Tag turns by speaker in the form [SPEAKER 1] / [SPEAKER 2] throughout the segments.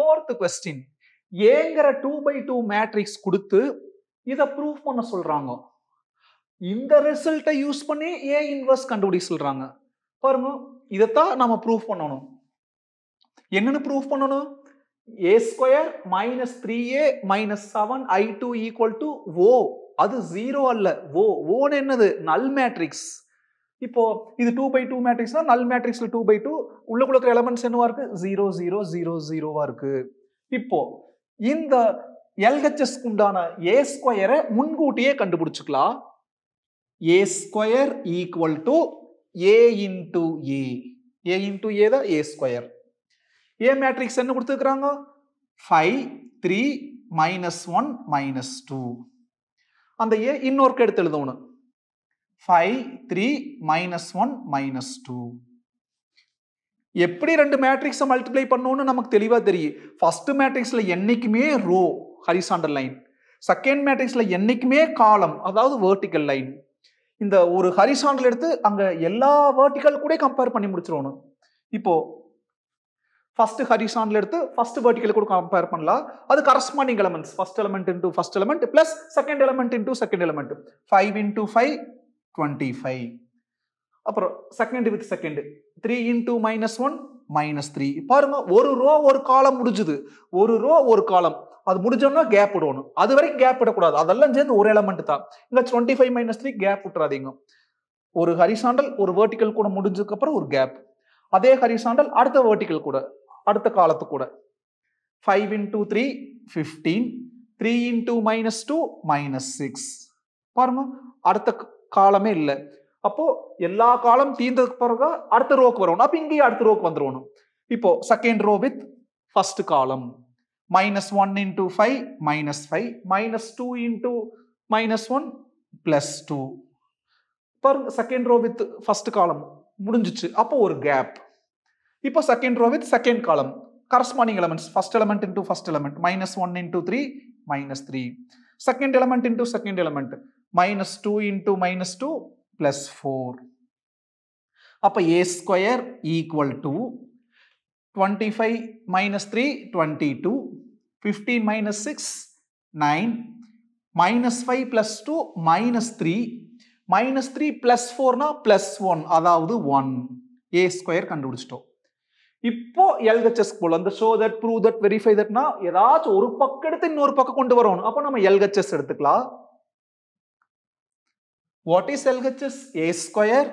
[SPEAKER 1] Fourth question ஏங்கிற two by two matrix கொடுத்து இதை ப்ரூவ் பண்ண சொல்கிறாங்க இந்த ரிசல்ட்டை யூஸ் பண்ணி ஏ இன்வெர்ஸ் கண்டுபிடி சொல்கிறாங்க பாருங்க இதைத்தான் நம்ம ப்ரூவ் பண்ணணும் என்னென்னு ப்ரூவ் பண்ணணும் A square minus three A minus seven I two equal to O அது ஜீரோ அல்ல ஓ ஓன்னு என்னது நல் மேட்ரிக்ஸ் இப்போ இது டூ பை டூ மேட்ரிக்ஸ்னா நல் மேட்ரிக்ஸ்ல டூ பை டூ உள்ள இருக்கிற எலமெண்ட்ஸ் என்னவா இருக்கு ஜீரோ ஜீரோ ஜீரோ ஜீரோவா இருக்கு இப்போ இந்த எல்ஹெச்எஸ்க்கு உண்டான ஏ ஸ்கொயரை முன்கூட்டியே கண்டுபிடிச்சுக்கலாம் A square equal to A into A A into A தான் ஏ ஸ்கொயர் ஏ மேட்ரிக்ஸ் என்ன கொடுத்துருக்குறாங்க five three minus one minus two அந்த ஏ இன்னொருக்கு எடுத்து எழுதணும் five three minus one minus two எப்படி ரெண்டு மேட்ரிக்ஸை மல்டிப்ளை பண்ணணும்னு நமக்கு தெளிவாக தெரியும் ஃபர்ஸ்ட் மேட்ரிக்ஸில் என்றைக்குமே ரோ ஹரிசாண்டல் லைன் செகண்ட் மேட்ரிக்ஸில் என்றைக்குமே காலம் அதாவது வேர்டிக்கல் லைன் இந்த ஒரு ஹரிசாண்டல் எடுத்து அங்கே எல்லா வேர்டிக்கல் கூட கம்பேர் பண்ணி முடிச்சிடணும் இப்போது ஃபர்ஸ்ட் ஹரிசாண்டல் எடுத்து ஃபர்ஸ்ட் வேர்டிக்கல் கூட கம்பேர் பண்ணலாம் அது corresponding elements first element into first element plus second element into second element five into five twenty five அப்புறம் second with second three into minus one minus three பாருங்க ஒரு row ஒரு காலம் முடிஞ்சுது ஒரு ரோ ஒரு காலம் அது முடிஞ்சோன்னா கேப் விடணும் அது வரைக்கும் கேப் விடக்கூடாது அதெல்லாம் சேர்ந்து ஒரு எலமெண்ட் தான் இங்கே twenty five minus three gap விட்டுறாதீங்க ஒரு ஹரிசாண்டல் ஒரு வேர்ட்டிக்கல் கூட முடிஞ்சதுக்கு அப்புறம் ஒரு கேப் அதே ஹரிசாண்டல் அடுத்த வேர்ட்டிக்கல் கூட அடுத்த காலத்து கூட five into three fifteen three into minus two minus six பாருங்க அடுத்த காலமே இல்லை அப்போ எல்லா காலம் தீர்ந்ததுக்கு பிறகு அடுத்த ரோக்கு வரணும் அப்போ இங்கேயும் அடுத்த ரோக்கு வந்துடணும் இப்போ second row with first column minus one into five minus five minus two into minus one plus two பாருங்க second row with first column முடிஞ்சிச்சு அப்போ ஒரு கேப் இப்போ second row with second column corresponding elements first element into first element minus one into three minus three second element into second element minus two into minus two plus four அப்போ A square equal to twenty five minus three twenty two fifteen minus six nine minus five plus two minus three minus three plus ஃபோர்னா plus one அதாவது one A square கண்டுபிடிச்சிட்டோம் இப்போ LHS போல் அந்த show that prove that verify தட்னா ஏதாச்சும் ஒரு பக்கம் எடுத்து இன்னொரு பக்கம் கொண்டு வரணும் அப்போ நம்ம எல்ஹெச்எஸ் எடுத்துக்கலாம் What is LHS? A square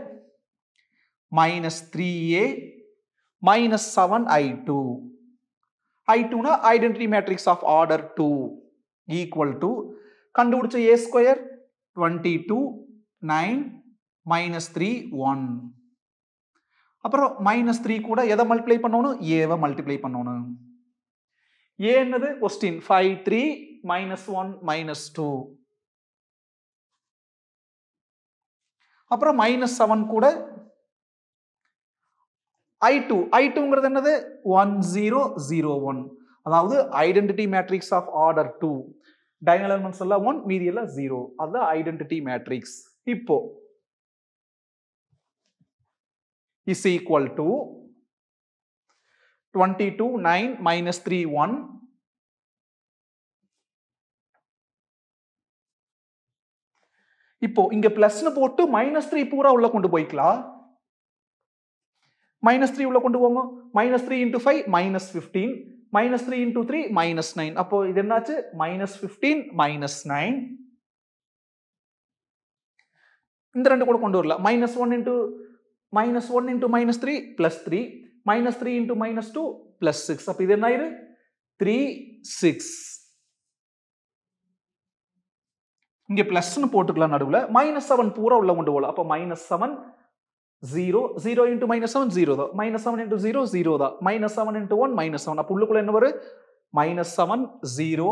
[SPEAKER 1] minus 3A minus 7I2. I2 na identity matrix of order 2 equal to கண்டுபிடிச்ச A square 22 9 minus 3 1 அப்புறம் minus 3 கூட எதை மல்டிப்ளை பண்ணணும் ஏவை மல்டிப்ளை பண்ணணும் ஏ என்னது கொஸ்டின் 5 3 minus 1 minus 2 அப்புறம் மைனஸ் செவன் கூட ஐ டூ ஐ டூங்கிறது என்னது ஒன் ஜீரோ ஜீரோ ஒன் அதாவது identity matrix of order two diagonal elements எல்லாம் ஒன் மீதி எல்லாம் ஜீரோ அதுதான் ஐடென்டிட்டி மேட்ரிக்ஸ் இப்போ is equal to twenty two nine minus three one இப்போ இங்க பிளஸ்னு போட்டு மைனஸ் த்ரீ பூரா உள்ள கொண்டு போய்க்கலாம் மைனஸ் த்ரீ உள்ள கொண்டு போங்க minus three into five minus fifteen minus three into three minus nine அப்போ இது என்னாச்சு மைனஸ் ஃபிஃப்டீன் மைனஸ் நைன் இந்த ரெண்டு கூட கொண்டு வரல minus one into minus one into minus three plus three minus three into minus two plus six அப்போ இது என்ன ஆயிரு த்ரீ சிக்ஸ் இங்கே ப்ளஸ்ன்னு போட்டுக்கலாம் நடுவில் மைனஸ் செவன் பூரா உள்ள கொண்டு போகலாம் அப்போ minus seven zero zero into minus seven zero தான் minus seven into zero zero தான் minus seven into one minus seven அப்போ உள்ளுக்குள்ள என்ன வரும் minus seven zero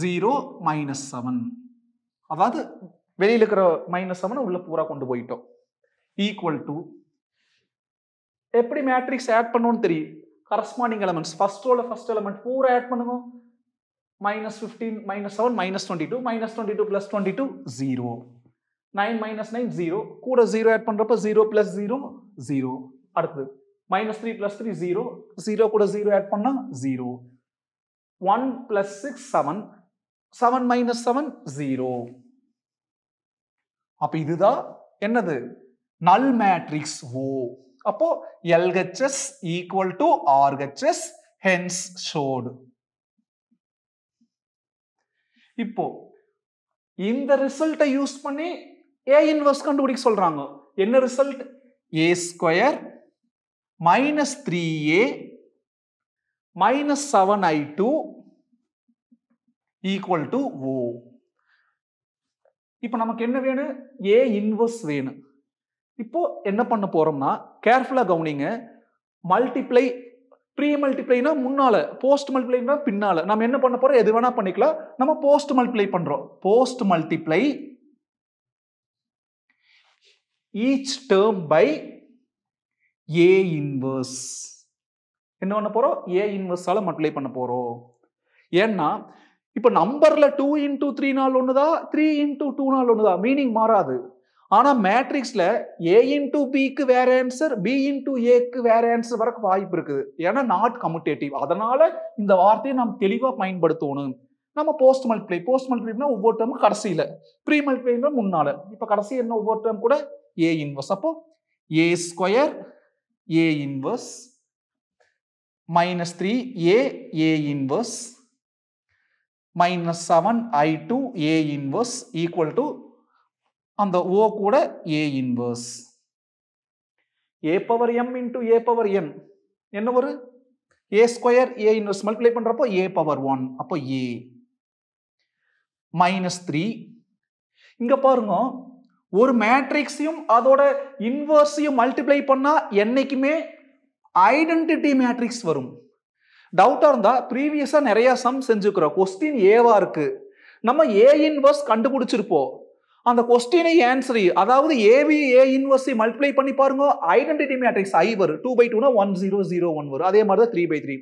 [SPEAKER 1] zero minus seven அதாவது வெளியில் இருக்கிற மைனஸ் செவன் உள்ள பூரா கொண்டு போயிட்டோம் ஈக்குவல் டு எப்படி மேட்ரிக்ஸ் ஆட் பண்ணணும்னு தெரியும் கரஸ்பாண்டிங் எலமெண்ட்ஸ் ஃபர்ஸ்ட் ரோல ஃபர்ஸ்ட் எலமெண்ட் பூரா ஆட் பண்ணுங்க minus 15 minus 7 minus 22 minus 22 plus 22 0 9 minus 9 0 கூட 0 ஆட் பண்றப்ப 0 plus 0 0 அடுத்து minus 3 plus 3 0 0 கூட 0 ஆட் பண்ணா 0 1 plus 6 7 7 minus 7 0 அப்ப இதுதான் என்னது நல் மேட்ரிக்ஸ் ஓ அப்போ LHS equal to RHS hence showed இப்போ இந்த ரிசல்ட்டை யூஸ் பண்ணி ஏ இன்வெர்ஸ் கண்டுபிடிக்க சொல்றாங்க என்ன result A square minus three A minus seven I two equal to O இப்போ நமக்கு என்ன வேணும் ஏ இன்வெர்ஸ் வேணும் இப்போ என்ன பண்ண போறோம்னா கேர்ஃபுல்லாக கவனிங்க மல்டிப்ளை ப்ரீ மல்டிப்ளைனா முன்னால போஸ்ட் மல்டிப்ளைனா பின்னால நம்ம என்ன பண்ண போறோம் எது வேணா பண்ணிக்கலாம் நம்ம போஸ்ட் மல்டிப்ளை பண்றோம் post multiply each term by A inverse என்ன பண்ண போறோம் ஏ இன்வர்ஸால மல்டிப்ளை பண்ண போறோம் ஏன்னா இப்போ நம்பர்ல டூ இன்டூ த்ரீ நாள் ஒன்று தான் த்ரீ இன்டூ டூ நாள் ஒன்று தான் மீனிங் மாறாது ஆனால் மேட்ரிக்ஸில் ஏ டூ பிக்கு வேற ஆன்சர் பி டூ ஏக்கு வேற ஆன்சர் வரக்கு வாய்ப்பு இருக்குது ஏன்னா நாட் கம்யூட்டேட்டிவ் அதனால இந்த வார்த்தையை நாம் தெளிவாக பயன்படுத்தணும் நம்ம போஸ்ட் மல்டிப்ளை போஸ்ட் மல்டிப்ளைனா ஒவ்வொரு டேமும் கடைசியில் ப்ரீ மல்டிப்ளைனா முன்னால் இப்போ கடைசி என்ன ஒவ்வொரு டேம் கூட ஏ இன்வர்ஸ் அப்போ A square A inverse minus three A A inverse minus seven I two A inverse equal to அந்த ஓ கூட A inverse A power M into A power N என்ன ஒரு A square A inverse multiply பண்ணுறப்போ A power one அப்போ ஏ minus three இங்கே பாருங்க ஒரு மேட்ரிக்ஸையும் அதோட இன்வர்ஸையும் மல்டிப்ளை பண்ணால் என்னைக்குமே ஐடென்டிட்டி மேட்ரிக்ஸ் வரும் டவுட்டாக இருந்தால் ப்ரீவியஸாக நிறையா சம் செஞ்சுக்கிறோம் கொஸ்டின் ஏவா இருக்குது நம்ம ஏ இன்வர்ஸ் கண்டுபிடிச்சிருப்போம் அந்த கொஸ்டினை ஆன்சர் அதாவது ஏபி ஏ இன்வர்ஸை மல்டிப்ளை பண்ணி பாருங்க ஐடென்டிட்டி மேட்ரிக்ஸ் ஐ வரும் டூ பை டூனா ஒன் ஜீரோ ஜீரோ ஒன் வரும் அதே மாதிரி தான் த்ரீ பை த்ரீ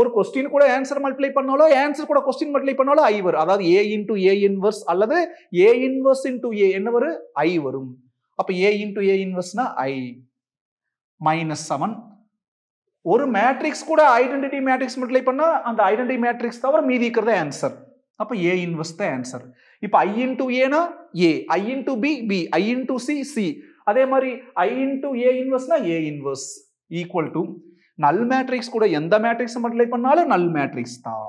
[SPEAKER 1] ஒரு கொஸ்டின் கூட ஆன்சர் மல்டிப்ளை பண்ணாலோ ஆன்சர் கூட கொஸ்டின் மல்டிப்ளை பண்ணாலோ ஐ வரும் அதாவது ஏ இன்டூ ஏ இன்வர்ஸ் அல்லது ஏ இன்வர்ஸ் இன்டூ ஏ என்ன வரும் ஐ வரும் அப்போ ஏ இன்டூ ஏ இன்வர்ஸ்னா ஐ மைனஸ் செவன் ஒரு மேட்ரிக்ஸ் கூட ஐடென்டிட்டி மேட்ரிக்ஸ் மல்டிப்ளை பண்ணால் அந்த ஐடென்டிட்டி மேட்ரிக்ஸ் தவிர மீதி இருக்கிறது ஆன்சர் அப்போ ஏ இன்வர்ஸ் தான் ஆன்சர் இப்போ ஐ இன்டூ ஏனா A I into B B I into C C அதே மாதிரி ஐ இன்டூ ஏ இன்வெர்ஸ்னா A inverse equal to null matrix கூட எந்த மேட்ரிக்ஸ் மல்டிப்ளை பண்ணாலும் நல் மேட்ரிக்ஸ் தான்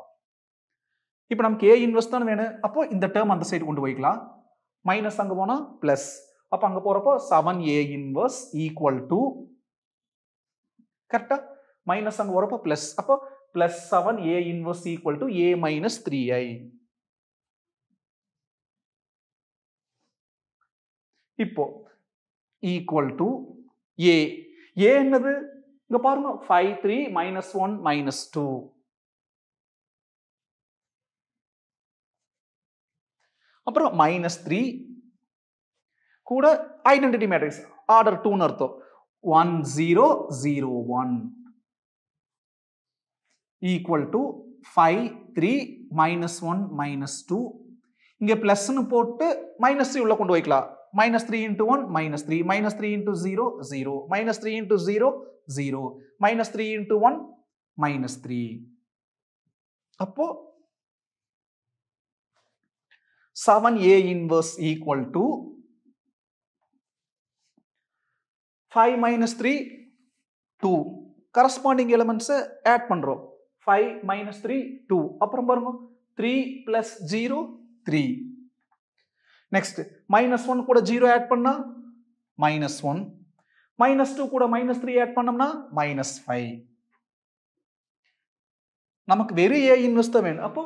[SPEAKER 1] இப்போ நமக்கு ஏ இன்வெஸ்ட் தான் வேணும் அப்போ இந்த டேர்ம் அந்த சைடு கொண்டு போய்க்கலாம் மைனஸ் அங்கே போனால் ப்ளஸ் அப்போ அங்கே போகிறப்போ seven A inverse equal to கரெக்டாக மைனஸ் அங்கே போகிறப்போ ப்ளஸ் அப்போ plus seven A inverse equal to A minus three I இப்போ ஈக்குவல் டு ஏ ஏ என்னது இங்க பாருங்க five three minus one minus two அப்புறம் மைனஸ் த்ரீ கூட ஐடென்டிட்டி மேட்ரிக்ஸ் ஆர்டர் டூன்னு அர்த்தம் one zero zero one equal to five three minus one minus two இங்கே ப்ளஸ்ன்னு போட்டு மைனஸ் உள்ள கொண்டு வைக்கலாம் minus 3 into 1, minus 3, minus 3 into 0, 0, minus 3 into 0, 0, minus 3 into 1, minus 3. அப்போ 7A inverse equal to 5 minus 3, 2. corresponding elements add பண்டுரும் 5 minus 3, 2. அப்பிறம் பருங்கும் 3 plus 0, 3. நெக்ஸ்ட் மைனஸ் ஒன் கூட ஜீரோ ஆட் பண்ணால் மைனஸ் ஒன் மைனஸ் டூ கூட மைனஸ் த்ரீ ஆட் பண்ணோம்னா minus five நமக்கு வெறும் ஏ இன்வெர்ஸ் தான் வேணும் அப்போ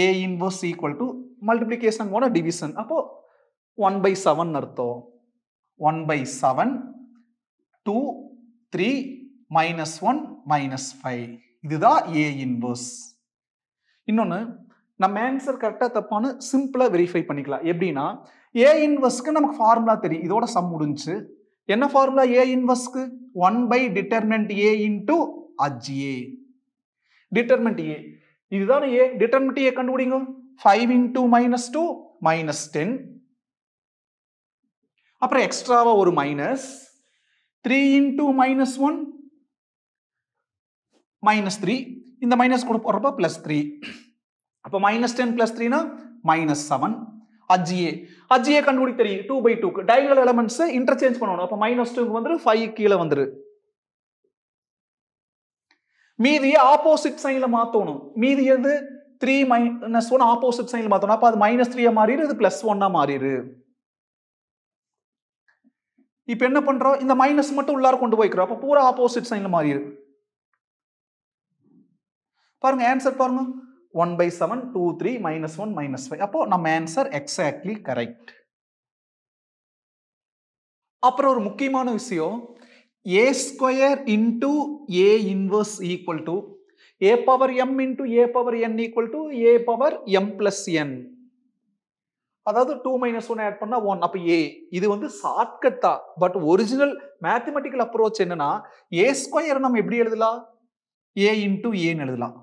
[SPEAKER 1] A inverse equal to multiplication கூட டிவிஷன் அப்போ ஒன் பை செவன் அர்த்தம் one by seven two three minus one minus five இதுதான் ஏ இன்வெர்ஸ் இன்னொன்று நம்ம ஆன்சர் கரெக்டாக தப்பான்னு சிம்பிளாக வெரிஃபை பண்ணிக்கலாம் எப்படின்னா ஏ இன்வெஸ்ட்க்கு நமக்கு ஃபார்முலா தெரியும் இதோட சம் முடிஞ்சு என்ன ஃபார்முலா ஏ இன்வெஸ்ட்க்கு one by determinant A into அஜ்ஏ டிட்டர்மெண்ட் ஏ இதுதான் ஏ டிட்டர்மெண்ட் ஏ கண்டுபிடிங்க five into minus two minus ten அப்புறம் எக்ஸ்ட்ராவாக ஒரு minus three into minus one minus three இந்த மைனஸ் கூட போடுறப்ப ப்ளஸ் த்ரீ அப்போ மைனஸ் டென் பிளஸ் த்ரீனா மைனஸ் செவன் அஜிஏ அஜ்ஏ கண்டுபிடி தெரியும் டூ பை டூக்கு டைகனல் எலமெண்ட்ஸ் இன்டர்சேஞ்ச் பண்ணணும் அப்போ மைனஸ் டூக்கு வந்துரு ஃபைவ் கீழே வந்துரு மீதியை ஆப்போசிட் சைனில் மாற்றணும் மீதி எது த்ரீ மைனஸ் ஒன் ஆப்போசிட் சைனில் மாற்றணும் அப்போ அது மைனஸ் த்ரீயாக மாறிடு இது ப்ளஸ் ஒன்னாக மாறிடு இப்போ என்ன பண்ணுறோம் இந்த மைனஸ் மட்டும் உள்ளார கொண்டு போய்க்கிறோம் அப்போ பூரா ஆப்போசிட் சைனில் மாறிடு பாருங்க ஆன்சர் பாருங்க one by seven two three minus one minus 5. அப்போது நம்ம answer எக்ஸாக்ட்லி கரெக்ட் அப்புறம் ஒரு முக்கியமான விஷயம் A square into A inverse equal to A power M into A power N equal to A power M plus N அதாவது two minus 1 add பண்ணா one அப்போ A இது வந்து ஷார்ட்கட் தான் but original mathematical approach a A square நம்ம எப்படி எழுதலாம் ஏ into ஏன்னு எழுதலாம்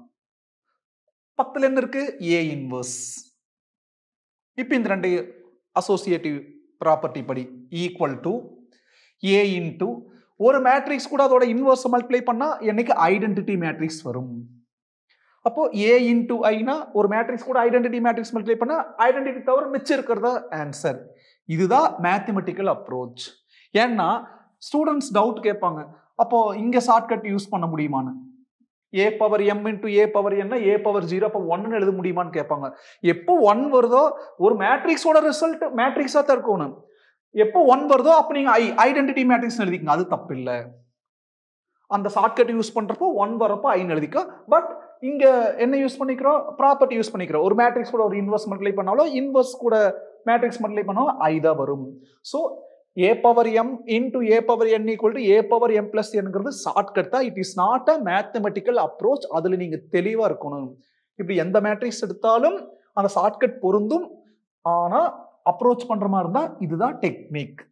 [SPEAKER 1] பத்துல என்ன இருக்கு ஏ இன்வர்ஸ் இப்போ இந்த ரெண்டு அசோசியேட்டிவ் ப்ராப்பர்ட்டி படி ஈக்குவல் டு ஏ இன்டு ஒரு மேட்ரிக்ஸ் கூட அதோட இன்வர்ஸ் மல்டிப்ளை பண்ணால் என்னைக்கு ஐடென்டிட்டி மேட்ரிக்ஸ் வரும் அப்போ ஏ இன்டு ஐனா ஒரு மேட்ரிக்ஸ் கூட ஐடென்டிட்டி மேட்ரிக்ஸ் மல்டிப்ளை பண்ணால் ஐடென்டிட்டி தவிர மிச்சம் இருக்கிறதா ஆன்சர் இதுதான் மேத்தமெட்டிக்கல் அப்ரோச் ஏன்னா ஸ்டூடெண்ட்ஸ் டவுட் கேட்பாங்க அப்போ இங்கே ஷார்ட்கட் யூஸ் பண்ண முடியுமான்னு A power M into A power என்ன ஏ பவர் ஜீரோ அப்போ ஒன்னு எழுத முடியுமான்னு கேட்பாங்க எப்போ ஒன் வருதோ ஒரு மேட்ரிக்ஸோட ரிசல்ட் மேட்ரிக்ஸாக தான் இருக்கணும் எப்போ ஒன் வருதோ அப்போ நீங்கள் ஐ ஐடென்டிட்டி மேட்ரிக்ஸ் எழுதிக்கங்க அது தப்பு இல்லை அந்த ஷார்ட்கட் யூஸ் பண்ணுறப்போ ஒன் வரப்போ ஐன் எழுதிக்க பட் இங்கே என்ன யூஸ் பண்ணிக்கிறோம் ப்ராப்பர்ட்டி யூஸ் பண்ணிக்கிறோம் ஒரு மேட்ரிக்ஸ் கூட ஒரு இன்வெஸ்ட்மெண்ட்லேயே பண்ணாலும் இன்வெஸ்ட் கூட மேட்ரிக்ஸ் மட்டும் பண்ணாலும் ஐ தான் வரும் so A power M into A power N equal to A power M plus என்கிறது ஷார்ட்கட் தான் it is not a mathematical approach அதில் நீங்கள் தெளிவாக இருக்கணும் இப்படி எந்த மேட்ரிக்ஸ் எடுத்தாலும் அந்த ஷார்ட்கட் பொருந்தும் ஆனால் அப்ரோச் பண்ணுற மாதிரி இருந்தால் இதுதான் டெக்னிக்